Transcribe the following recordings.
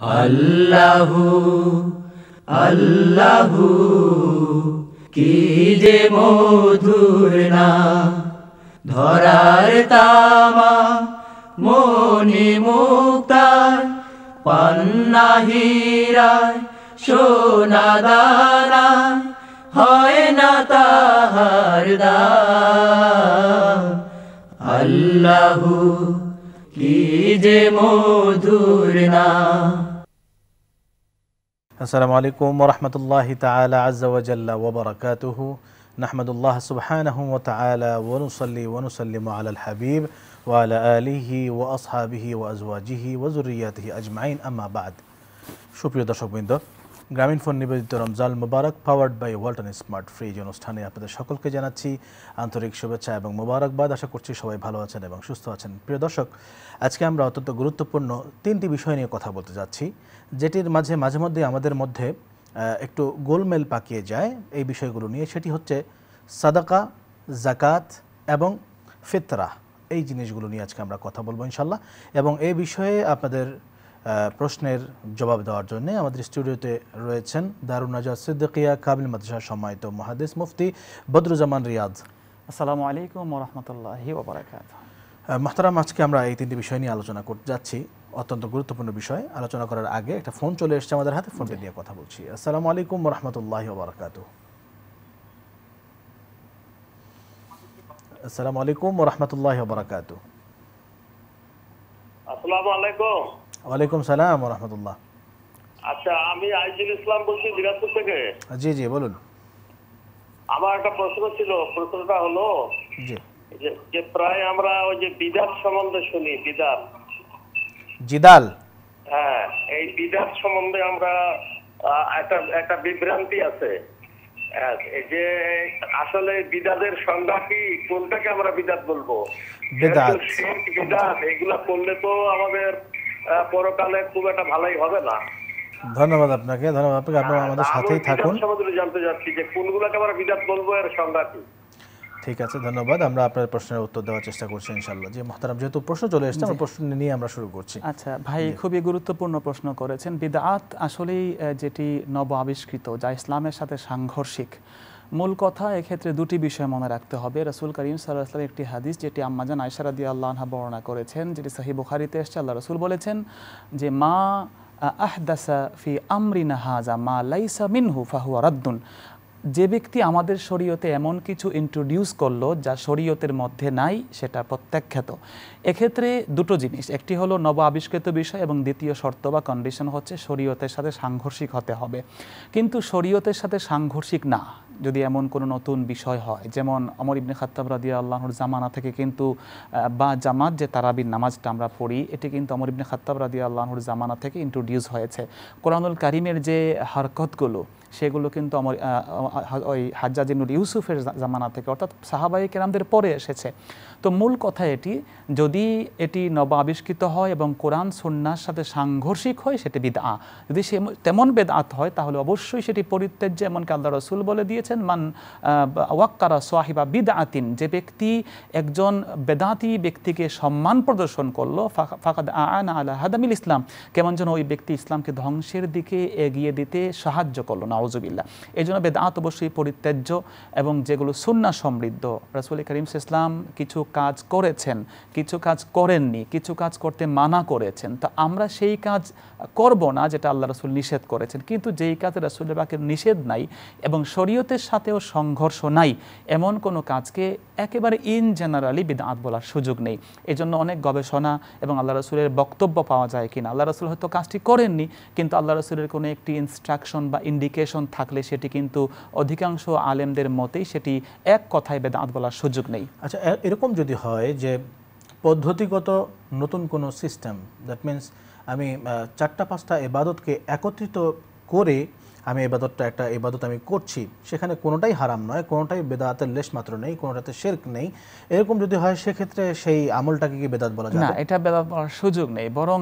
আল্লাহু আল্লাহু কি যে মধুর না ধরার তামা মনি মুক্তার পান্না হীরায় সোনা দানা হয় না তাহার দাম আল্লাহু কি যে মধুর না السلام عليكم ورحمة الله تعالى عز وجل وبركاته نحمد الله سبحانه وتعالى ونصلي ونسلم على الحبيب وعلى آله وأصحابه وأزواجه وزرياته أجمعين أما بعد درشق دشق গ্রামীণ ফোন নিবেদিত রমজাল মুবারক powered by Walton smart fridge অনুষ্ঠানে আপনাদের সকলকে জানাচ্ছি আন্তরিক শুভেচ্ছা এবং মুবারকবাদ আশা করছি সবাই ভালো আছেন এবং সুস্থ আছেন প্রিয় দর্শক আজকে আমরা অত্যন্ত গুরুত্বপূর্ণ তিনটি বিষয় নিয়ে কথা বলতে যাচ্ছি যেটির মাঝে মাঝে মধ্যে আমাদের মধ্যে একটু গোলমেল পাকিয়ে যায় এই বিষয়গুলো নিয়ে সেটি হচ্ছে সাদাকা জাকাত এবং ফিতরা এই জিনিসগুলো নিয়ে আজকে আমরা কথা বলবো ইনশাল্লাহ এবং এই বিষয়ে আপনাদের প্রশ্নের জবাব দেওয়ার জন্য আমাদের স্টুডিওতে রয়েছেন দারুন নাজাদ সিদ্দিকিয়া কাবিল মাদ্রাসা সম্মানিত মহাদেশ মুফতি বদরুজামান রিয়াদ আসসালামু আলাইকুম রহমতুল্লাহি ওবরাকাত আজকে আমরা এই তিনটি বিষয় নিয়ে আলোচনা করতে যাচ্ছি অত্যন্ত গুরুত্বপূর্ণ বিষয় আলোচনা করার আগে একটা ফোন চলে এসেছে আমাদের হাতে ফোনটি নিয়ে কথা বলছি আসসালামু আলাইকুম রহমতুল্লাহি ওবরাকাত আসসালামু আলাইকুম রহমতুল্লাহি ওবরাকাত আসসালামু আলাইকুম ওয়ালাইকুম সালাম রহমতুল্লাহ আচ্ছা আমি আইজুল ইসলাম বলছি দিনাজপুর থেকে জি জি বলুন আমার একটা প্রশ্ন ছিল প্রশ্নটা হলো যে প্রায় আমরা ওই যে বিদাত সম্বন্ধে শুনি বিদাত জিদাল হ্যাঁ এই বিদাত সম্বন্ধে আমরা একটা একটা বিভ্রান্তি আছে হ্যাঁ, যে আসলে বিদাতের সংজ্ঞা কি কোনটাকে আমরা বিদাত বলবো বিদাত এগুলা করলে তো আমাদের পরকালে খুব একটা ভালোই হবে না ধন্যবাদ আপনাকে ধন্যবাদ আপনাকে আপনারা হ্যাঁ, আমাদের সাথেই থাকুন সমুদ্র জানতে যাচ্ছি যে কোনগুলোকে আমরা বিদাত বলবো এর সংজ্ঞা কি ঠিক আছে ধন্যবাদ আমরা আপনার প্রশ্নের উত্তর দেওয়ার চেষ্টা করছি ইনশাআল্লাহ যে মহতারাম যেহেতু প্রশ্ন চলে এসেছে আমরা প্রশ্ন নিয়ে আমরা শুরু করছি আচ্ছা ভাই খুবই গুরুত্বপূর্ণ প্রশ্ন করেছেন বিদআত আসলেই যেটি নব আবিষ্কৃত যা ইসলামের সাথে সাংঘর্ষিক মূল কথা এক্ষেত্রে দুটি বিষয় মনে রাখতে হবে রসুল করিম সাল্লাহ আসলাম একটি হাদিস যেটি আম্মাজান আয়সারা দিয়া আল্লাহা বর্ণনা করেছেন যেটি সাহি বুখারিতে এসছে আল্লাহ রসুল বলেছেন যে মা আহদাসা ফি আমরিনা হাজা মা লাইসা মিনহু ফাহুয়া রাদ্দুন যে ব্যক্তি আমাদের শরীয়তে এমন কিছু ইন্ট্রোডিউস করলো যা শরীয়তের মধ্যে নাই সেটা প্রত্যাখ্যাত এক্ষেত্রে দুটো জিনিস একটি হলো নব আবিষ্কৃত বিষয় এবং দ্বিতীয় শর্ত বা কন্ডিশন হচ্ছে শরীয়তের সাথে সাংঘর্ষিক হতে হবে কিন্তু শরীয়তের সাথে সাংঘর্ষিক না যদি এমন কোনো নতুন বিষয় হয় যেমন অমর ইবনে খাত্তাব রাদিয়া আল্লাহর জামানা থেকে কিন্তু বা জামাত যে তারাবির নামাজটা আমরা পড়ি এটি কিন্তু অমর ইবনে খাত্তাব রাদিয়া আল্লাহর জামানা থেকে ইন্ট্রোডিউস হয়েছে কোরআনুল কারিমের যে হরকতগুলো সেগুলো কিন্তু আমার ওই হাজ্জাজ ইউসুফের জামানা থেকে অর্থাৎ সাহাবাই কেরামদের পরে এসেছে তো মূল কথা এটি যদি এটি নব আবিষ্কৃত হয় এবং কোরআন সন্ন্যাস সাথে সাংঘর্ষিক হয় সেটি বিদআ যদি সে তেমন বেদআত হয় তাহলে অবশ্যই সেটি পরিত্যাজ্য এমনকি আল্লাহ রসুল বলে দিয়েছেন মান ওয়াক্কারা সোয়াহিবা আতিন যে ব্যক্তি একজন বেদাতি ব্যক্তিকে সম্মান প্রদর্শন করলো ফাকাদ আনা আলা হাদামিল ইসলাম কেমন যেন ওই ব্যক্তি ইসলামকে ধ্বংসের দিকে এগিয়ে দিতে সাহায্য করলো নওয়াজুবিল্লা এই জন্য বেদাত অবশ্যই পরিত্যাজ্য এবং যেগুলো সুন্না সমৃদ্ধ রাসুল করিম ইসলাম কিছু কাজ করেছেন কিছু কাজ করেননি কিছু কাজ করতে মানা করেছেন তা আমরা সেই কাজ করব না যেটা আল্লাহ রসুল নিষেধ করেছেন কিন্তু যেই কাজে রসুলের বাকের নিষেধ নাই এবং শরীয়তের সাথেও সংঘর্ষ নাই এমন কোনো কাজকে একেবারে ইন জেনারালি বিদাত বলার সুযোগ নেই এজন্য অনেক গবেষণা এবং আল্লাহ রসুলের বক্তব্য পাওয়া যায় কিনা আল্লাহ রসুল হয়তো কাজটি করেননি কিন্তু আল্লাহ রসুলের কোনো একটি ইনস্ট্রাকশন বা ইন্ডিকেশন থাকলে সেটি কিন্তু অধিকাংশ আলেমদের মতেই সেটি এক কথায় বেদাঁত বলার সুযোগ নেই আচ্ছা এরকম যদি হয় যে পদ্ধতিগত নতুন কোনো সিস্টেম দ্যাট মিন্স আমি চারটা পাঁচটা এবাদতকে একত্রিত করে আমি এবাদতটা একটা এবাদত আমি করছি সেখানে কোনোটাই হারাম নয় কোনোটাই বেদাতের লেশ মাত্র নেই কোনোটাতে শেরক নেই এরকম যদি হয় সেক্ষেত্রে সেই আমলটাকে কি বেদাত বলা যায় না এটা বেদাত বলার সুযোগ নেই বরং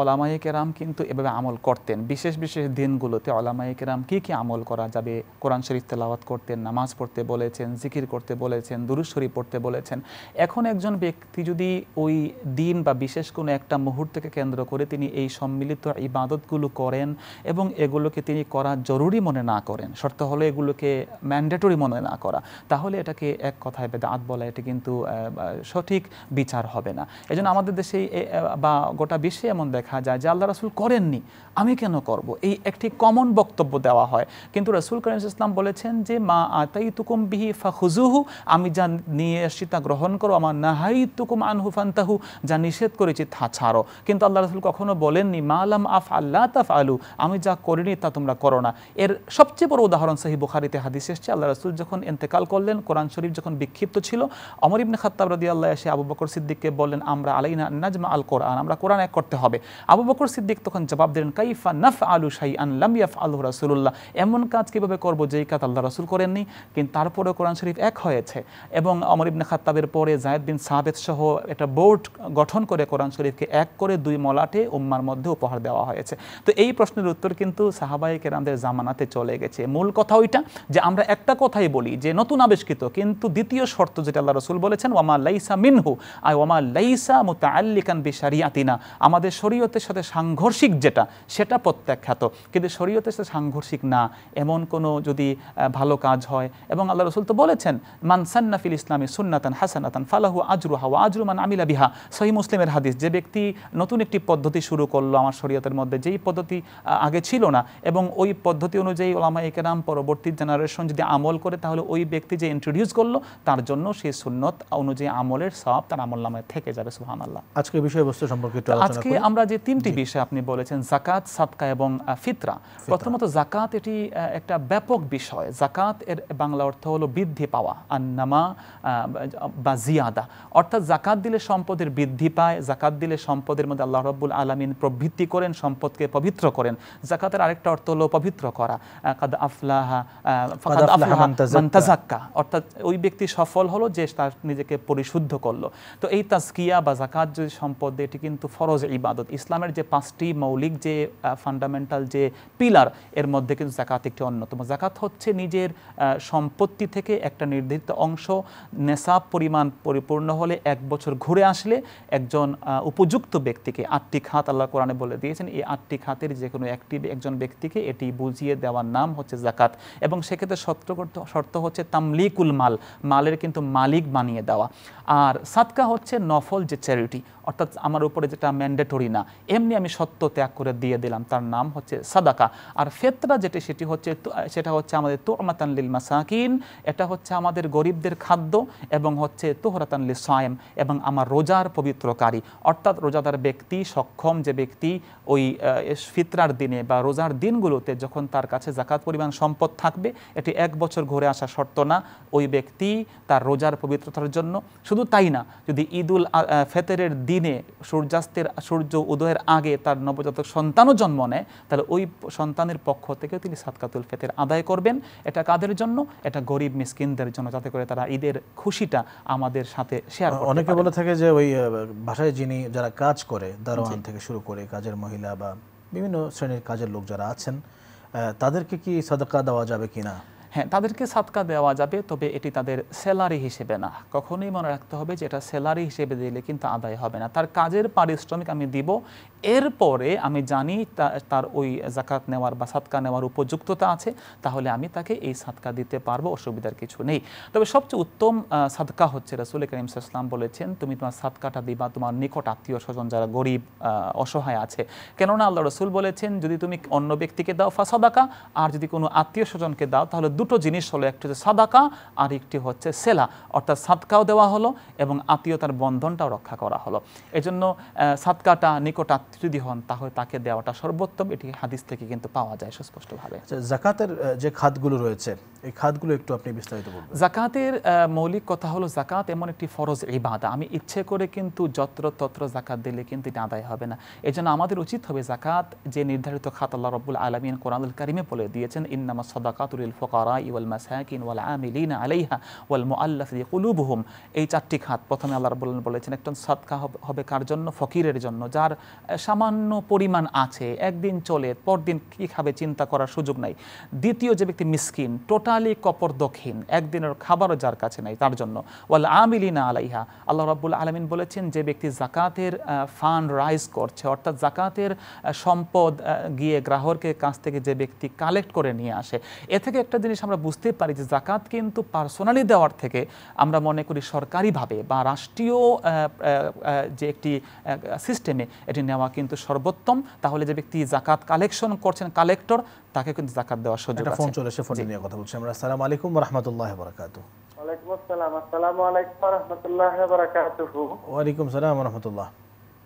অলামায়ে কেরাম কিন্তু এভাবে আমল করতেন বিশেষ বিশেষ দিনগুলোতে অলামায়ে কেরাম কি কি আমল করা যাবে কোরআন শরীফ তেলাওয়াত করতেন নামাজ পড়তে বলেছেন জিকির করতে বলেছেন দুরুজ শরীফ পড়তে বলেছেন এখন একজন ব্যক্তি যদি ওই দিন বা বিশেষ কোনো একটা মুহূর্তকে কেন্দ্র করে তিনি এই সম্মিলিত ইবাদতগুলো করেন এবং এগুলোকে তিনি করার জরুরি মনে না করেন শর্ত হলো এগুলোকে ম্যান্ডেটরি মনে না করা তাহলে এটাকে এক কথায় বেদাত বলা এটা কিন্তু সঠিক বিচার হবে না জন্য আমাদের দেশে বা গোটা বিশ্বে এমন দেখা যায় যে আল্লাহ রাসুল করেননি আমি কেন করব এই একটি কমন বক্তব্য দেওয়া হয় কিন্তু রাসুল করিম ইসলাম বলেছেন যে মা আতাই তুকুম বিহি খুজুহু আমি যা নিয়ে এসছি তা গ্রহণ করো আমার নাহাই তুকুম আনহু ফান্তাহু যা নিষেধ করেছি তা ছাড়ো কিন্তু আল্লাহ রাসুল কখনো বলেননি মা আলাম আফ আল্লাহ তাফ আলু আমি যা করিনি তা তোমরা করো না এর সবচেয়ে বড় উদাহরণ সাহি বুখারিতে হাদিস এসছে আল্লাহ রসুল যখন এন্তেকাল করলেন কোরআন শরীফ যখন বিক্ষিপ্ত ছিল অমর ইবনে খাত্তাব রদি আল্লাহ এসে আবু বকর সিদ্দিককে বললেন আমরা আলাইনা নাজমা আল কোরআন আমরা কোরআন এক করতে হবে আবু বকর সিদ্দিক তখন জবাব দিলেন কাইফা নফ আলু শাহি আন লামিয়াফ আলু রসুল্লাহ এমন কাজ কীভাবে করবো যেই কাজ আল্লাহ রসুল করেননি কিন্তু তারপরেও কোরআন শরীফ এক হয়েছে এবং অমর ইবনে খাত্তাবের পরে জায়দ বিন সাবেদ সহ একটা বোর্ড গঠন করে কোরআন শরীফকে এক করে দুই মলাটে উম্মার মধ্যে উপহার দেওয়া হয়েছে তো এই প্রশ্নের উত্তর কিন্তু সাহাবাই কেরামদের জামানাতে চলে গেছে মূল কথা ওইটা যে আমরা একটা কথাই বলি যে নতুন আবিষ্কৃত কিন্তু দ্বিতীয় শর্ত যেটা আল্লাহ রসুল বলেছেন ওয়ামা লাইসা মিনহু আর ওয়ামা লাইসা মোতা বি বিশারিয়াতিনা আমাদের শরীয়তের সাথে সাংঘর্ষিক যেটা সেটা প্রত্যাখ্যাত কিন্তু শরীয়তের সাথে সাংঘর্ষিক না এমন কোনো যদি ভালো কাজ হয় এবং আল্লাহ রসুল তো বলেছেন মানসান্না ফিল ইসলামী সুন্নাতান হাসানাতান ফালাহু আজরুহা ওয়া আজরু মান আমিলা বিহা সহি মুসলিমের হাদিস যে ব্যক্তি নতুন একটি পদ্ধতি শুরু করলো আমার শরীয়তের মধ্যে যেই পদ্ধতি আগে ছিল না এবং ওই পদ্ধতি অনুযায়ী ওলামা একেরাম পরবর্তী জেনারেশন যদি আমল করে তাহলে ওই ব্যক্তি যে ইন্ট্রোডিউস করলো তার জন্য সেই সুন্নত অনুযায়ী আমলের সব তার আমল নামে থেকে যাবে সুহান আল্লাহ আজকে বিষয়বস্তু সম্পর্কে আজকে আমরা যে তিনটি বিষয় আপনি বলেছেন জাকাত সাতকা এবং ফিতরা প্রথমত জাকাত এটি একটা ব্যাপক বিষয় জাকাত এর বাংলা অর্থ হলো বৃদ্ধি পাওয়া আর নামা বা জিয়াদা অর্থাৎ জাকাত দিলে সম্পদের বৃদ্ধি পায় জাকাত দিলে সম্পদের মধ্যে আল্লাহ রব্বুল আলমিন প্রবৃত্তি করেন সম্পদকে পবিত্র করেন জাকাতের আরেকটা অর্থ হলো পবিত্র পবিত্র করা কাদ আফলাহা ফাকাদ আফলাহা মান তাজাক্কা অর্থাৎ ওই ব্যক্তি সফল হলো যে তার নিজেকে পরিশুদ্ধ করলো তো এই তাজকিয়া বা জাকাত যে সম্পদ এটি কিন্তু ফরজ ইবাদত ইসলামের যে পাঁচটি মৌলিক যে ফান্ডামেন্টাল যে পিলার এর মধ্যে কিন্তু জাকাত একটি অন্যতম জাকাত হচ্ছে নিজের সম্পত্তি থেকে একটা নির্ধারিত অংশ নেশা পরিমাণ পরিপূর্ণ হলে এক বছর ঘুরে আসলে একজন উপযুক্ত ব্যক্তিকে আটটি খাত আল্লাহ কোরআনে বলে দিয়েছেন এই আটটি খাতের যে কোনো একটি একজন ব্যক্তিকে এটি বুঝিয়ে দেওয়ার নাম হচ্ছে জাকাত এবং সেক্ষেত্রে শর্ত করতে শর্ত হচ্ছে তামলিকুল মাল মালের কিন্তু মালিক বানিয়ে দেওয়া আর সাতকা হচ্ছে নফল যে চ্যারিটি অর্থাৎ আমার উপরে যেটা ম্যান্ডেটরি না এমনি আমি সত্য ত্যাগ করে দিয়ে দিলাম তার নাম হচ্ছে সাদাকা আর ফেতরা যেটি সেটি হচ্ছে সেটা হচ্ছে আমাদের তোরমাতানলিল মাসাকিন এটা হচ্ছে আমাদের গরিবদের খাদ্য এবং হচ্ছে তোহরাতানলি সায়েম এবং আমার রোজার পবিত্রকারী অর্থাৎ রোজাদার ব্যক্তি সক্ষম যে ব্যক্তি ওই ফিতরার দিনে বা রোজার দিনগুলোতে যখন তখন তার কাছে জাকাত পরিমাণ সম্পদ থাকবে এটি এক বছর ঘুরে আসা শর্ত না ওই ব্যক্তি তার রোজার পবিত্রতার জন্য শুধু তাই না যদি ঈদুল ফেতেরের দিনে সূর্যাস্তের সূর্য উদয়ের আগে তার নবজাতক সন্তানও জন্ম নেয় তাহলে ওই সন্তানের পক্ষ থেকেও তিনি সাতকাতুল ফেতের আদায় করবেন এটা কাদের জন্য এটা গরিব মিসকিনদের জন্য যাতে করে তারা ঈদের খুশিটা আমাদের সাথে শেয়ার অনেকে বলে থাকে যে ওই ভাষায় যিনি যারা কাজ করে দারোয়ান থেকে শুরু করে কাজের মহিলা বা বিভিন্ন শ্রেণীর কাজের লোক যারা আছেন তাদেরকে কি সদকা দেওয়া যাবে কিনা হ্যাঁ তাদেরকে সাতকা দেওয়া যাবে তবে এটি তাদের স্যালারি হিসেবে না কখনোই মনে রাখতে হবে যে এটা স্যালারি হিসেবে দিলে কিন্তু আদায় হবে না তার কাজের পারিশ্রমিক আমি দিব এরপরে আমি জানি তার ওই জাকাত নেওয়ার বা সাতকা নেওয়ার উপযুক্ততা আছে তাহলে আমি তাকে এই সাতকা দিতে পারবো অসুবিধার কিছু নেই তবে সবচেয়ে উত্তম সাদকা হচ্ছে রাসুল করিম ইসলাম বলেছেন তুমি তোমার সাতকাটা দিবা তোমার নিকট আত্মীয় স্বজন যারা গরিব অসহায় আছে কেননা আল্লাহ রসুল বলেছেন যদি তুমি অন্য ব্যক্তিকে দাও ফাসাদাকা আর যদি কোনো আত্মীয় স্বজনকে দাও তাহলে দুটো জিনিস হলো একটি হচ্ছে সাদাকা আর একটি হচ্ছে সেলা অর্থাৎ সাদকাও দেওয়া হলো এবং আত্মীয়তার বন্ধনটাও রক্ষা করা হলো এজন্য সাদকাটা নিকট আত্মীয় যদি হন তাহলে তাকে দেওয়াটা সর্বোত্তম এটি হাদিস থেকে কিন্তু পাওয়া যায় সুস্পষ্টভাবে আচ্ছা, জাকাতের যে খাতগুলো রয়েছে এই খাতগুলো একটু আপনি বিস্তারিত বলবেন জাকাতের মৌলিক কথা হলো জাকাত এমন একটি ফরজ এই বাঁধা আমি ইচ্ছে করে কিন্তু যত্র তত্র জাকাত দিলে কিন্তু এটা আদায় হবে না এই জন্য আমাদের উচিত হবে জাকাত যে নির্ধারিত খাত আল্লাহ রব্বুল আলমিন কোরআনুল কারিমে বলে দিয়েছেন ইন্নামা সদাকাতুল ফকারা والمساكين والعاملين عليها والمؤلفة قلوبهم এই চারটি খাত প্রথমে আল্লাহ রাব্বুল বলেছেন হবে কার জন্য ফকিরের জন্য যার সামান্য পরিমাণ আছে একদিন চলে পরদিন খাবে চিন্তা করার সুযোগ নাই দ্বিতীয় যে ব্যক্তি মিসকিন টোটালি কপর দক্ষিণ একদিনের খাবারও যার কাছে নাই তার জন্য ওয়াল আমিলিনা আলাইহা আল্লাহ রাব্বুল আলামিন বলেছেন যে ব্যক্তি জাকাতের ফান্ড রাইজ করছে অর্থাৎ জাকাতের সম্পদ গিয়ে গ্রাহকের কাছ থেকে যে ব্যক্তি কালেক্ট করে নিয়ে আসে এ থেকে একটা জিনিস জিনিস আমরা বুঝতে পারি যে জাকাত কিন্তু পার্সোনালি দেওয়ার থেকে আমরা মনে করি সরকারিভাবে বা রাষ্ট্রীয় যে একটি সিস্টেমে এটি নেওয়া কিন্তু সর্বোত্তম তাহলে যে ব্যক্তি জাকাত কালেকশন করছেন কালেক্টর তাকে কিন্তু জাকাত দেওয়ার সুযোগ আছে ফোন চলে এসে ফোন নিয়ে কথা বলছি আমরা আসসালামু আলাইকুম ওয়া রাহমাতুল্লাহি ওয়া বারাকাতুহু ওয়ালাইকুম আসসালাম আসসালামু আলাইকুম ওয়া রাহমাতুল্লাহি ওয়া বারাকাতুহু ওয়া আলাইকুম ওয়া রাহমাতুল্লাহ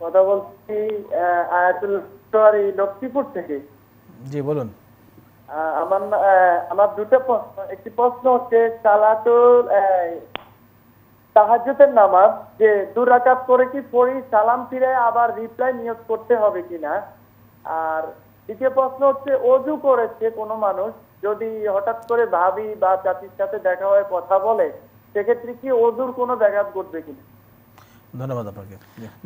কথা বলছি আয়াতুল সরি থেকে জি বলুন আমার আমার দুটো প্রশ্ন একটি প্রশ্ন হচ্ছে সালাতুল নামাজ যে দু রাকাত করে কি পড়ি সালাম ফিরে আবার রিপ্লাই নিয়োগ করতে হবে কিনা আর দ্বিতীয় প্রশ্ন হচ্ছে অজু করেছে কোনো মানুষ যদি হঠাৎ করে ভাবি বা চাচির সাথে দেখা হয়ে কথা বলে সেক্ষেত্রে কি অজুর কোনো ব্যাঘাত ঘটবে কিনা ধন্যবাদ আপনাকে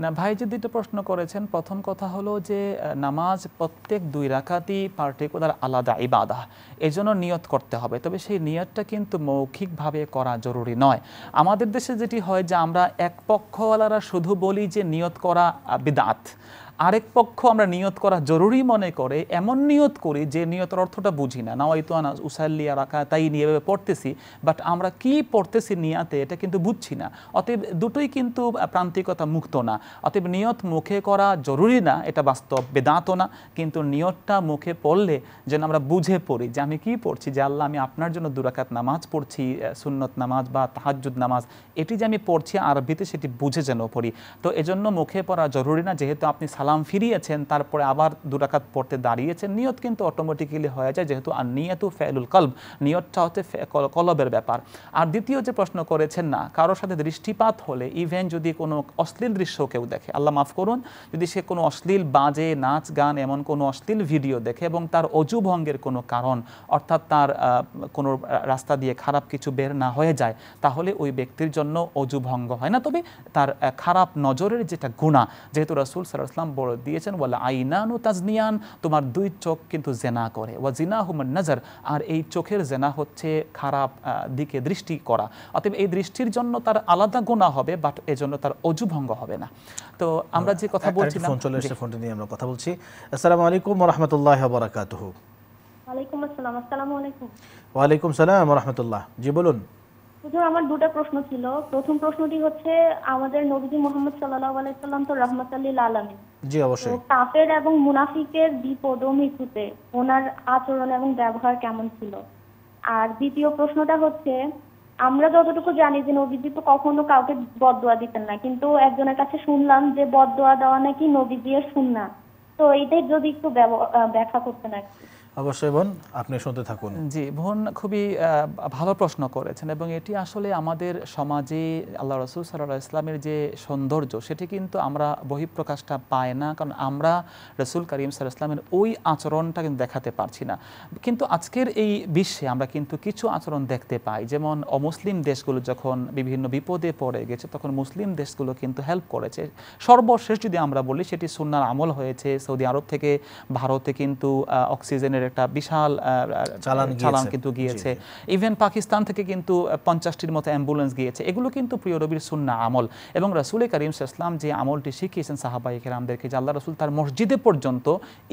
না ভাই যে দুইটা প্রশ্ন করেছেন প্রথম কথা হলো যে নামাজ প্রত্যেক দুই রাকাতই পার্টিকুলার আলাদা ইবাদা এজন্য নিয়ত করতে হবে তবে সেই নিয়তটা কিন্তু মৌখিকভাবে করা জরুরি নয় আমাদের দেশে যেটি হয় যে আমরা এক পক্ষওয়ালারা শুধু বলি যে নিয়ত করা বিদাত আরেক পক্ষ আমরা নিয়ত করা জরুরি মনে করে এমন নিয়ত করি যে নিয়তের অর্থটা বুঝি না নাওয়াই তো আনা উসাল্লিয়া রাখা তাই নিয়ে এভাবে পড়তেছি বাট আমরা কি পড়তেছি নিয়াতে এটা কিন্তু বুঝছি না অতএব দুটোই কিন্তু প্রান্তিকতা মুক্ত না অতএব নিয়ত মুখে করা জরুরি না এটা বাস্তব বেদাঁত না কিন্তু নিয়তটা মুখে পড়লে যেন আমরা বুঝে পড়ি যে আমি কি পড়ছি যে আল্লাহ আমি আপনার জন্য দুরাকাত নামাজ পড়ছি সুন্নত নামাজ বা তাহাজুদ নামাজ এটি যে আমি পড়ছি আরবিতে সেটি বুঝে যেন পড়ি তো এজন্য মুখে পড়া জরুরি না যেহেতু আপনি সালাম ফিরিয়েছেন তারপরে আবার দুরাকাত পড়তে দাঁড়িয়েছেন নিয়ত কিন্তু অটোমেটিক্যালি হয়ে যায় যেহেতু আর নিয়তু ফেলুল কলব নিয়তটা হচ্ছে কলবের ব্যাপার আর দ্বিতীয় যে প্রশ্ন করেছেন না কারোর সাথে দৃষ্টিপাত হলে ইভেন যদি কোনো অশ্লীল দৃশ্য কেউ দেখে আল্লাহ মাফ করুন যদি সে কোনো অশ্লীল বাজে নাচ গান এমন কোনো অশ্লীল ভিডিও দেখে এবং তার অজু ভঙ্গের কোনো কারণ অর্থাৎ তার কোনো রাস্তা দিয়ে খারাপ কিছু বের না হয়ে যায় তাহলে ওই ব্যক্তির জন্য অজু ভঙ্গ হয় না তবে তার খারাপ নজরের যেটা গুণা যেহেতু রাসুল সাল্লাহ ইসলাম নম্বর দিয়েছেন ওয়াল আইনানু তাজনিয়ান তোমার দুই চোখ কিন্তু জেনা করে ওয়া জিনা হুমান নজর আর এই চোখের জেনা হচ্ছে খারাপ দিকে দৃষ্টি করা অতএব এই দৃষ্টির জন্য তার আলাদা গোনা হবে বাট এজন্য তার ভঙ্গ হবে না তো আমরা যে কথা বলছিলাম ফোন চলে এসে ফোনটা নিয়ে আমরা কথা বলছি আসসালামু আলাইকুম ওয়া রাহমাতুল্লাহি ওয়া বারাকাতুহু ওয়া আলাইকুম আসসালাম আসসালামু আলাইকুম ওয়া আলাইকুম সালাম ওয়া রাহমাতুল্লাহ জি বলুন আমার দুটা প্রশ্ন ছিল প্রথম প্রশ্নটি হচ্ছে আমাদের নবীজি মোহাম্মদ সাল্লাল্লাহু আলাইহি সাল্লাম তো রহমাতাল্লিল আলামিন জি অবশ্যই কাফের এবং মুনাফিকের বিপদ মৃত্যুতে ওনার আচরণ এবং ব্যবহার কেমন ছিল আর দ্বিতীয় প্রশ্নটা হচ্ছে আমরা যতটুকু জানি যে নবীজি তো কখনো কাউকে বদদোয়া দিতেন না কিন্তু একজনের কাছে শুনলাম যে বদদোয়া দেওয়া নাকি নবীজি এর শুননা তো এইটাই যদি একটু ব্যাখ্যা করতেন আর কি অবশ্যই বোন আপনি শুনতে থাকুন জি বোন খুবই ভালো প্রশ্ন করেছেন এবং এটি আসলে আমাদের সমাজে আল্লাহ রসুল সাল্লাহ ইসলামের যে সৌন্দর্য সেটি কিন্তু আমরা বহিঃপ্রকাশটা পাই না কারণ আমরা রসুল করিম সাল ইসলামের ওই আচরণটা কিন্তু দেখাতে পারছি না কিন্তু আজকের এই বিশ্বে আমরা কিন্তু কিছু আচরণ দেখতে পাই যেমন অমুসলিম দেশগুলো যখন বিভিন্ন বিপদে পড়ে গেছে তখন মুসলিম দেশগুলো কিন্তু হেল্প করেছে সর্বশেষ যদি আমরা বলি সেটি সুন্নার আমল হয়েছে সৌদি আরব থেকে ভারতে কিন্তু অক্সিজেনের একটা বিশাল চালান কিন্তু গিয়েছে ইভেন পাকিস্তান থেকে কিন্তু পঞ্চাশটির মতো অ্যাম্বুলেন্স গিয়েছে এগুলো কিন্তু প্রিয় রবির সুন্না আমল এবং রাসুল করিম ইসলাম যে আমলটি শিখিয়েছেন সাহাবাই কেরামদেরকে যে আল্লাহ রসুল তার মসজিদে পর্যন্ত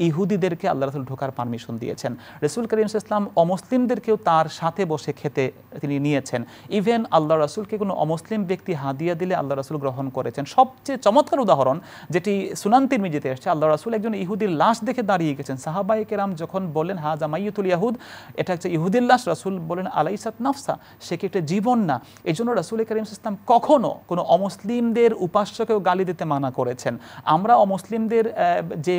ইহুদিদেরকে আল্লাহ রসুল ঢোকার পারমিশন দিয়েছেন রসুল করিম ইসলাম অমুসলিমদেরকেও তার সাথে বসে খেতে তিনি নিয়েছেন ইভেন আল্লাহ রসুলকে কোনো অমুসলিম ব্যক্তি হাদিয়া দিলে আল্লাহ রসুল গ্রহণ করেছেন সবচেয়ে চমৎকার উদাহরণ যেটি সুনান্তির মিজিতে এসছে আল্লাহ রসুল একজন ইহুদির লাশ দেখে দাঁড়িয়ে গেছেন সাহাবাই কেরাম যখন বললেন হা জামাইয়তুল ইয়াহুদ এটা হচ্ছে ইহুদুল্লাহ রাসুল বলেন আলাইসাত নাফসা সে কি একটা জীবন না এই জন্য রাসুল করিম ইসলাম কখনও কোনো অমুসলিমদের উপাস্যকেও গালি দিতে মানা করেছেন আমরা অমুসলিমদের যে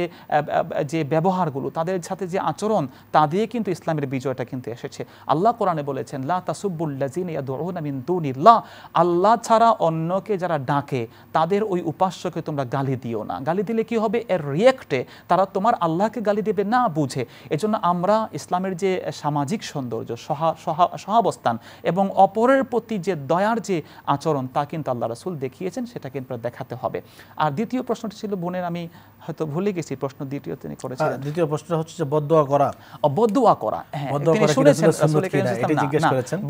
যে ব্যবহারগুলো তাদের সাথে যে আচরণ তা দিয়ে কিন্তু ইসলামের বিজয়টা কিন্তু এসেছে আল্লাহ কোরআনে বলেছেন লা তাসুবুল্লাজিন আল্লাহ ছাড়া অন্যকে যারা ডাকে তাদের ওই উপাস্যকে তোমরা গালি দিও না গালি দিলে কি হবে এর রিয়েক্টে তারা তোমার আল্লাহকে গালি দেবে না বুঝে এজন্য কারণ আমরা ইসলামের যে সামাজিক সৌন্দর্য সহাবস্থান এবং অপরের প্রতি যে দয়ার যে আচরণ তা কিন্তু আল্লাহ রাসুল দেখিয়েছেন সেটা কিন্তু দেখাতে হবে আর দ্বিতীয় প্রশ্নটি ছিল বোনের আমি হয়তো ভুলে গেছি প্রশ্ন দ্বিতীয় তিনি করেছেন দ্বিতীয় প্রশ্নটা হচ্ছে যে বদুয়া করা বদুয়া করা হ্যাঁ,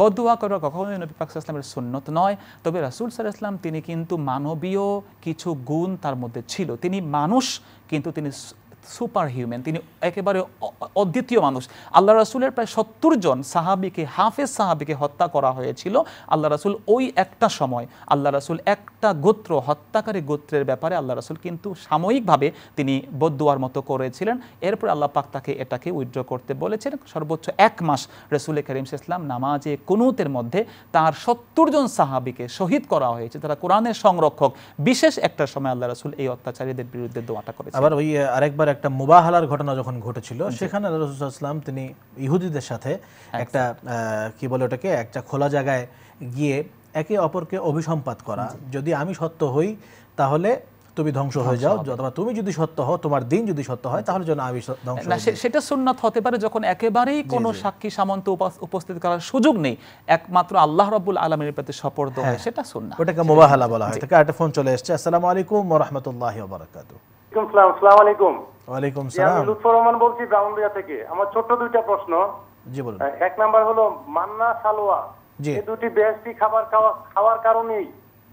বদুয়া করা কখনোই নবী পাক ইসলামের সুন্নত নয় তবে রাসুল সাল ইসলাম তিনি কিন্তু মানবীয় কিছু গুণ তার মধ্যে ছিল তিনি মানুষ কিন্তু তিনি সুপার হিউম্যান তিনি একেবারে অদ্বিতীয় মানুষ আল্লাহ রাসুলের প্রায় সত্তর জন সাহাবিকে হাফেজ সাহাবিকে হত্যা করা হয়েছিল আল্লাহ রাসুল ওই একটা সময় আল্লাহ রাসুল একটা গোত্র হত্যাকারী গোত্রের ব্যাপারে আল্লাহ রাসুল কিন্তু সাময়িকভাবে তিনি বদুয়ার মতো করেছিলেন এরপরে আল্লাহ পাক তাকে এটাকে উইড্র করতে বলেছেন সর্বোচ্চ এক মাস রসুল করিম ইসলাম নামাজে কুনুতের মধ্যে তার সত্তর জন সাহাবিকে শহীদ করা হয়েছে তারা কোরআনের সংরক্ষক বিশেষ একটা সময় আল্লাহ রাসুল এই অত্যাচারীদের বিরুদ্ধে দোয়াটা করেছে আবার ওই আরেকবার একটা মুবাহালার ঘটনা যখন ঘটেছিল সেখানে রসুলাম তিনি ইহুদিদের সাথে একটা কি বলে ওটাকে একটা খোলা জায়গায় গিয়ে একে অপরকে অভিসম্পাত করা যদি আমি সত্য হই তাহলে তুমি ধ্বংস হয়ে যাও অথবা তুমি যদি সত্য হও তোমার দিন যদি সত্য হয় তাহলে যেন আমি ধ্বংস সেটা সুন্নাত হতে পারে যখন একেবারেই কোনো সাক্ষী সামন্ত উপস্থিত করার সুযোগ নেই একমাত্র আল্লাহ রবুল আলমের প্রতি সপর্দ হয় হ্যাঁ। সেটা সুন্না ওটাকে মোবাহালা বলা হয় একটা ফোন চলে এসছে আসসালামু আলাইকুম রহমতুল্লাহ রাহমাতুল্লাহি আসসালামু আলাইকুম ওয়ালাইকুম সালাম লুৎফর রহমান বলছি থেকে আমার দুইটা প্রশ্ন জি বলুন এক নাম্বার হলো মান্না সালোয়া এই দুটি খাবার খাওয়া খাওয়ার কারণেই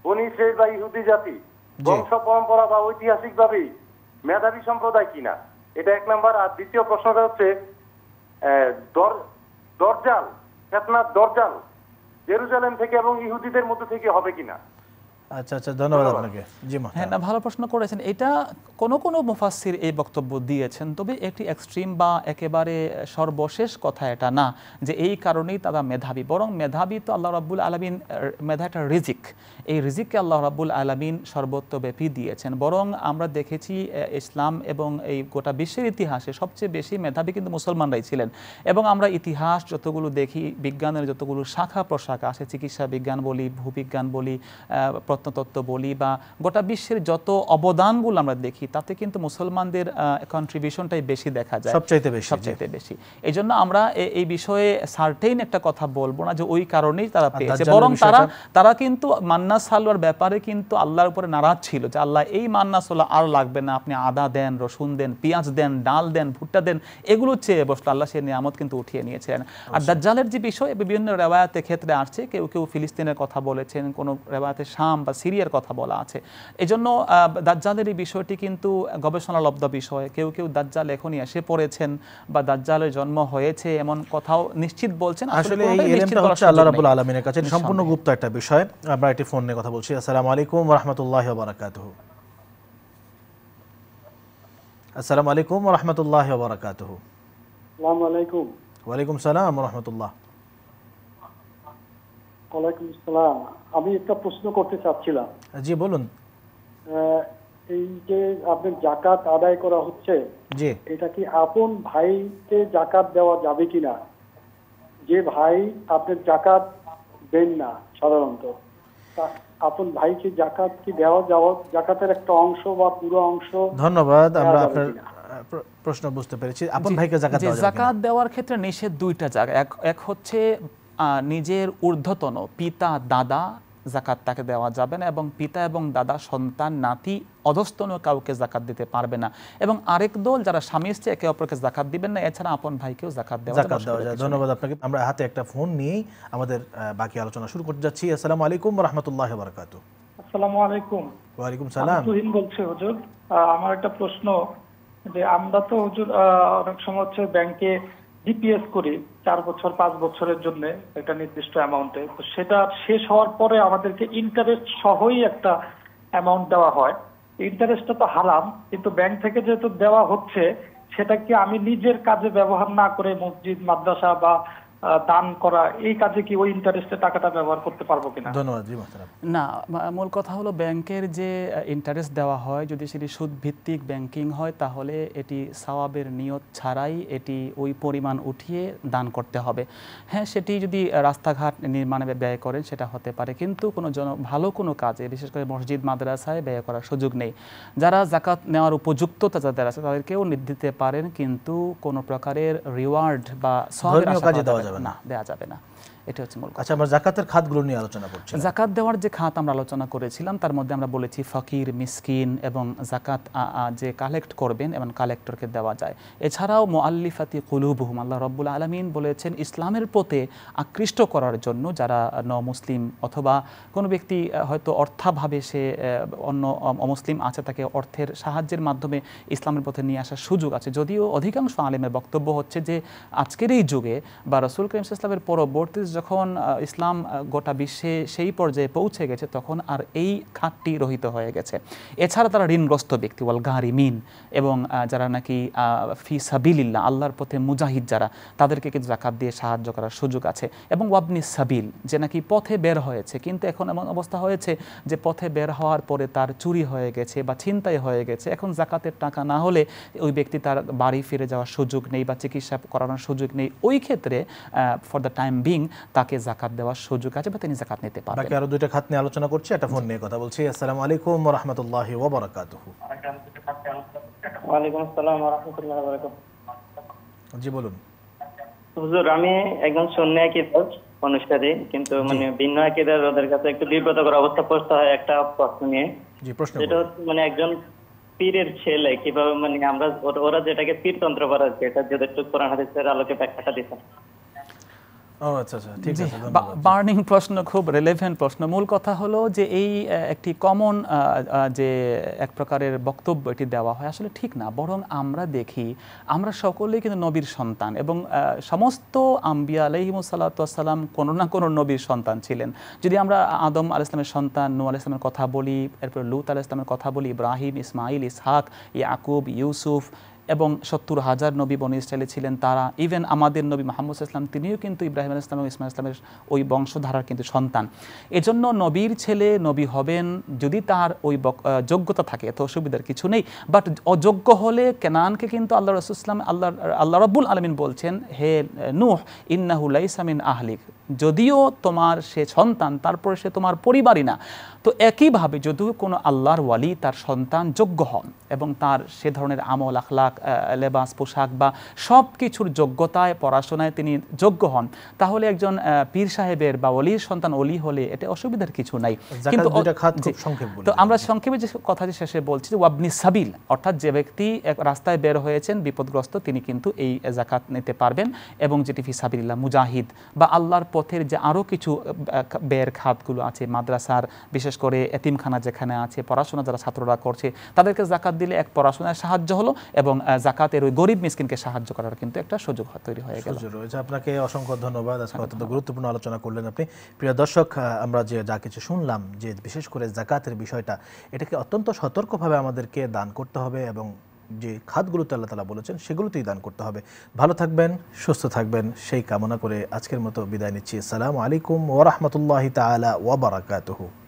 বনি বা ইহুদি জাতি বংশ পরম্পরা বা ঐতিহাসিক ভাবে মেধাবী সম্প্রদায় কিনা এটা এক নাম্বার আর দ্বিতীয় প্রশ্নটা হচ্ছে দরজাল ফেতনার দরজাল জেরুজালেম থেকে এবং ইহুদিদের মধ্যে থেকে হবে কিনা আচ্ছা আচ্ছা ধন্যবাদ আপনাকে জি হ্যাঁ না ভালো প্রশ্ন করেছেন এটা মুফাসসির এই বক্তব্য দিয়েছেন তবে একটি এক্সট্রিম বা একেবারে সর্বশেষ কথা এটা না যে এই কারণেই তারা মেধাবী বরং মেধাবী তো আল্লাহ রাব্বুল রিজিক এই রিজিককে আল্লাহ রাব্বুল সর্বত্রব্যাপী দিয়েছেন বরং আমরা দেখেছি ইসলাম এবং এই গোটা বিশ্বের ইতিহাসে সবচেয়ে বেশি মেধাবী কিন্তু মুসলমানরাই ছিলেন এবং আমরা ইতিহাস যতগুলো দেখি বিজ্ঞানের যতগুলো শাখা প্রশাখা আছে চিকিৎসা বিজ্ঞান বলি ভূবিজ্ঞান বলি প্রত্নতত্ত্ব বলি বা গোটা বিশ্বের যত অবদানগুলো আমরা দেখি তাতে কিন্তু মুসলমানদের কন্ট্রিবিউশনটাই বেশি দেখা যায় সবচাইতে বেশি সবচাইতে বেশি এই জন্য আমরা এই বিষয়ে সার্টেইন একটা কথা বলবো না যে ওই কারণেই তারা পেয়েছে বরং তারা তারা কিন্তু মান্না সালোয়ার ব্যাপারে কিন্তু আল্লাহর উপরে নারাজ ছিল যে আল্লাহ এই মান্না সোলা আর লাগবে না আপনি আদা দেন রসুন দেন পেঁয়াজ দেন ডাল দেন ভুট্টা দেন এগুলো চেয়ে বসলো আল্লাহ সে নিয়ামত কিন্তু উঠিয়ে নিয়েছেন আর দাজ্জালের যে বিষয় বিভিন্ন রেওয়ায়াতের ক্ষেত্রে আসছে কেউ কেউ ফিলিস্তিনের কথা বলেছেন কোনো রেওয়ায়াতে শাম বা সিরিয়ার কথা বলা আছে এজন্য দাজ্জালের এই বিষয়টি কিন্তু গবেষণালব্ধ বিষয় কেউ কেউ দাজ্জাল এখনই এসে পড়েছেন বা দাজ্জালের জন্ম হয়েছে এমন কথাও নিশ্চিত বলছেন আসলে এই হচ্ছে আল্লাহ রাব্বুল আলামিনের কাছে সম্পূর্ণ গুপ্ত একটা বিষয় আমরা একটি ফোন নিয়ে কথা বলছি আসসালামু আলাইকুম ওয়া রাহমাতুল্লাহি ওয়া বারাকাতুহু আসসালামু আলাইকুম ওয়া রাহমাতুল্লাহি ওয়া বারাকাতুহু আসসালামু আলাইকুম ওয়ালাইকুম সালাম রহমতুল্লাহ ওয়ালাইকুম সালাম আমি একটা প্রশ্ন করতে চাচ্ছিলাম জি বলুন এই যে আপনার জাকাত আদায় করা হচ্ছে জি এটা কি আপন ভাইকে জাকাত দেওয়া যাবে কিনা যে ভাই আপনার জাকাত দেন না সাধারণত আপন ভাইকে জাকাত কি দেওয়া যাওয়া জাকাতের একটা অংশ বা পুরো অংশ ধন্যবাদ আমরা আপনার প্রশ্ন বুঝতে পেরেছি আপন ভাইকে জাকাত দেওয়া যাবে জাকাত দেওয়ার ক্ষেত্রে নিষেধ দুইটা জায়গা এক এক হচ্ছে নিজের ঊর্ধ্বতন পিতা দাদা জাকাত তাকে দেওয়া যাবে না এবং পিতা এবং দাদা সন্তান নাতি অধস্তনীয় কাউকে জাকাত দিতে পারবে না এবং আরেক দল যারা স্বামী স্ত্রী একে অপরকে জাকাত দিবেন না এছাড়া আপন ভাইকেও জাকাত দেওয়া জাকাত দেওয়া যায় ধন্যবাদ আপনাকে আমরা হাতে একটা ফোন নিয়েই আমাদের বাকি আলোচনা শুরু করতে যাচ্ছি আসসালামু আলাইকুম রহমতুল্লাহ বারকাতু আসসালামু আলাইকুম ওয়ালাইকুম সালাম তুহিন বলছি হুজুর আমার একটা প্রশ্ন যে আমরা তো হুজুর অনেক সময় হচ্ছে ব্যাংকে ডিপিএস করি চার বছর পাঁচ বছরের জন্য একটা নির্দিষ্ট অ্যামাউন্টে তো সেটা শেষ হওয়ার পরে আমাদেরকে ইন্টারেস্ট সহই একটা অ্যামাউন্ট দেওয়া হয় ইন্টারেস্টটা তো হারাম কিন্তু ব্যাংক থেকে যেহেতু দেওয়া হচ্ছে সেটাকে আমি নিজের কাজে ব্যবহার না করে মসজিদ মাদ্রাসা বা দান করা এই কাজে কি ওই ইন্টারেস্টে টাকাটা ব্যবহার করতে পারবো কিনা ধন্যবাদ জি না মূল কথা হলো ব্যাংকের যে ইন্টারেস্ট দেওয়া হয় যদি সেটি সুদ ভিত্তিক ব্যাংকিং হয় তাহলে এটি নিয়ত ছাড়াই এটি ওই পরিমাণ উঠিয়ে দান করতে হবে হ্যাঁ সেটি যদি রাস্তাঘাট নির্মাণে ব্যয় করেন সেটা হতে পারে কিন্তু কোনো জন ভালো কোনো কাজে বিশেষ করে মসজিদ মাদ্রাসায় ব্যয় করার সুযোগ নেই যারা জাকাত নেওয়ার উপযুক্ত যাদের আছে তাদেরকেও দিতে পারেন কিন্তু কোনো প্রকারের রিওয়ার্ড বা কাজে দেওয়া যাবে না দেয়া যাবে না এটা হচ্ছে মূল আচ্ছা আমরা জাকাতের খাতগুলো নিয়ে আলোচনা করছি জাকাত দেওয়ার যে খাত আমরা আলোচনা করেছিলাম তার মধ্যে আমরা বলেছি ফকির মিসকিন এবং জাকাত যে কালেক্ট করবেন এবং কালেক্টরকে দেওয়া যায় এছাড়াও মোয়াল্লিফাতি কুলুবহুম আল্লাহ রব্বুল আলমিন বলেছেন ইসলামের পথে আকৃষ্ট করার জন্য যারা ন মুসলিম অথবা কোনো ব্যক্তি হয়তো অর্থাভাবে সে অন্য অমুসলিম আছে তাকে অর্থের সাহায্যের মাধ্যমে ইসলামের পথে নিয়ে আসার সুযোগ আছে যদিও অধিকাংশ আলেমের বক্তব্য হচ্ছে যে আজকের এই যুগে বা রসুল করিম ইসলামের পরবর্তী যখন ইসলাম গোটা বিশ্বে সেই পর্যায়ে পৌঁছে গেছে তখন আর এই খাতটি রহিত হয়ে গেছে এছাড়া তারা ঋণগ্রস্ত ব্যক্তি ওয়াল মিন এবং যারা নাকি ফি সাবিল্লা আল্লাহর পথে মুজাহিদ যারা তাদেরকে কিন্তু জাকাত দিয়ে সাহায্য করার সুযোগ আছে এবং ওয়াবনি সাবিল যে নাকি পথে বের হয়েছে কিন্তু এখন এমন অবস্থা হয়েছে যে পথে বের হওয়ার পরে তার চুরি হয়ে গেছে বা ছিনতাই হয়ে গেছে এখন জাকাতের টাকা না হলে ওই ব্যক্তি তার বাড়ি ফিরে যাওয়ার সুযোগ নেই বা চিকিৎসা করানোর সুযোগ নেই ওই ক্ষেত্রে ফর দ্য টাইম বিং তাকে জাকাত দেওয়ার সুযোগ আছে বা তিনি জাকাত নিতে পারেন বাকি আরো দুইটা খাত নিয়ে আলোচনা করছি একটা ফোন নিয়ে কথা বলছি আসসালামু আলাইকুম ওয়া রাহমাতুল্লাহি ওয়া বারাকাতুহু আসসালাম ওয়া রাহমাতুল্লাহি ওয়া বারাকাতুহু জি বলুন হুজুর আমি একজন অনুসারী কিন্তু মানে ভিন্ন আকিদার ওদের কাছে একটু বিব্রতকর অবস্থা হয় একটা প্রশ্ন নিয়ে হচ্ছে মানে একজন পীরের ছেলে কিভাবে মানে আমরা ওরা যেটাকে পীরতন্ত্র করা হচ্ছে একটু কোরআন হাদিসের আলোকে ব্যাখ্যাটা দিতাম আচ্ছা, আচ্ছা, বার্নিং প্রশ্ন খুব রেলেভেন্ট প্রশ্ন মূল কথা হলো যে এই একটি কমন যে এক প্রকারের বক্তব্য এটি দেওয়া হয় আসলে ঠিক না বরং আমরা দেখি আমরা সকলেই কিন্তু নবীর সন্তান এবং সমস্ত আম্বিয়া সাল্লাতাম কোনো না কোনো নবীর সন্তান ছিলেন যদি আমরা আদম আল ইসলামের সন্তান নু আল ইসলামের কথা বলি এরপর লুত আল ইসলামের কথা বলি ইব্রাহিম ইসমাইল ইসহাক ইয়াকুব ইউসুফ এবং সত্তর হাজার নবী বন ইসরায়েলে ছিলেন তারা ইভেন আমাদের নবী মাহমুদ ইসলাম তিনিও কিন্তু ইব্রাহিম ইসলাম এবং ইসমাই ইসলামের ওই বংশধারার কিন্তু সন্তান এজন্য নবীর ছেলে নবী হবেন যদি তার ওই যোগ্যতা থাকে এত অসুবিধার কিছু নেই বাট অযোগ্য হলে কেনানকে কিন্তু আল্লাহ রসুল ইসলাম আল্লাহ আল্লাহ রব্বুল আলমিন বলছেন হে নুহ ইন্নাহুল্লা ইসামিন আহলিক যদিও তোমার সে সন্তান তারপরে সে তোমার পরিবারই না তো একইভাবে যদিও কোনো আল্লাহর ওয়ালি তার সন্তান যোগ্য হন এবং তার সে ধরনের আমল আখলাক লেবাস পোশাক বা সব কিছুর যোগ্যতায় পড়াশোনায় তিনি যোগ্য হন তাহলে একজন পীর সাহেবের বা অলির সন্তান অলি হলে এটা অসুবিধার কিছু নাই কিন্তু তো আমরা সংক্ষেপে যে কথাটি শেষে বলছি ওয়াবনি সাবিল অর্থাৎ যে ব্যক্তি রাস্তায় বের হয়েছেন বিপদগ্রস্ত তিনি কিন্তু এই জাকাত নিতে পারবেন এবং যেটি ফি সাবিল্লা মুজাহিদ বা আল্লাহর পথের যে আরও কিছু ব্যয়ের খাতগুলো আছে মাদ্রাসার বিশেষ করে এতিমখানা যেখানে আছে পড়াশোনা যারা ছাত্ররা করছে তাদেরকে জাকাত দিলে এক পড়াশোনায় সাহায্য হলো এবং জাকাতের ওই গরিব মিসকিনকে সাহায্য করার কিন্তু একটা সুযোগ তৈরি হয়ে গেল রয়েছে আপনাকে অসংখ্য ধন্যবাদ আজকে অত্যন্ত গুরুত্বপূর্ণ আলোচনা করলেন আপনি প্রিয় দর্শক আমরা যে যা কিছু শুনলাম যে বিশেষ করে জাকাতের বিষয়টা এটাকে অত্যন্ত সতর্কভাবে আমাদেরকে দান করতে হবে এবং যে খাতগুলোতে আল্লাহ তালা বলেছেন সেগুলোতেই দান করতে হবে ভালো থাকবেন সুস্থ থাকবেন সেই কামনা করে আজকের মতো বিদায় নিচ্ছি আসসালামু আলাইকুম ওরহমতুল্লাহ তালা ওবরাকাতহু